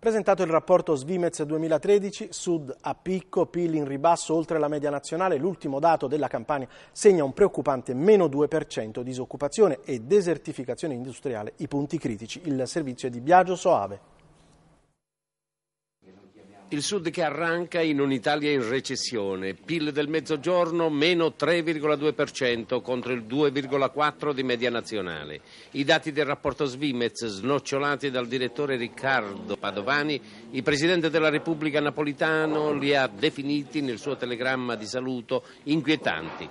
Presentato il rapporto Svimez 2013, Sud a picco, PIL in ribasso oltre la media nazionale, l'ultimo dato della campagna segna un preoccupante meno 2%, disoccupazione e desertificazione industriale, i punti critici. Il servizio è di Biagio Soave. Il sud che arranca in un'Italia in recessione, PIL del mezzogiorno meno 3,2% contro il 2,4% di media nazionale. I dati del rapporto Svimez snocciolati dal direttore Riccardo Padovani, il Presidente della Repubblica Napolitano li ha definiti nel suo telegramma di saluto inquietanti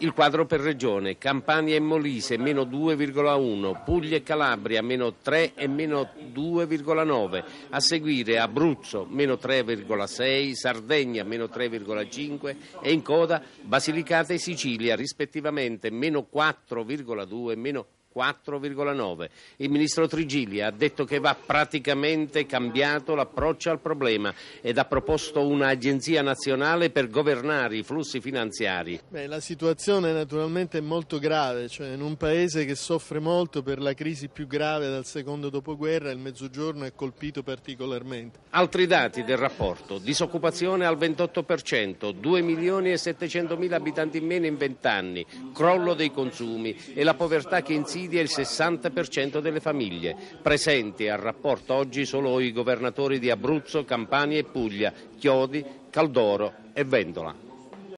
il quadro per regione, Campania e Molise meno 2,1, Puglia e Calabria meno 3 e meno 2,9, a seguire Abruzzo meno 3,6, Sardegna meno 3,5 e in coda Basilicata e Sicilia rispettivamente meno 4,2 e meno 4,9. Il ministro Trigilia ha detto che va praticamente cambiato l'approccio al problema ed ha proposto un'agenzia nazionale per governare i flussi finanziari. Beh, la situazione naturalmente è molto grave, cioè in un paese che soffre molto per la crisi più grave dal secondo dopoguerra il mezzogiorno è colpito particolarmente. Altri dati del rapporto, disoccupazione al 28%, 2 milioni e 700 mila abitanti in meno in 20 anni, crollo dei consumi e la povertà che insiste sussidia il 60% delle famiglie. Presenti al rapporto oggi solo i governatori di Abruzzo, Campania e Puglia, Chiodi, Caldoro e Vendola.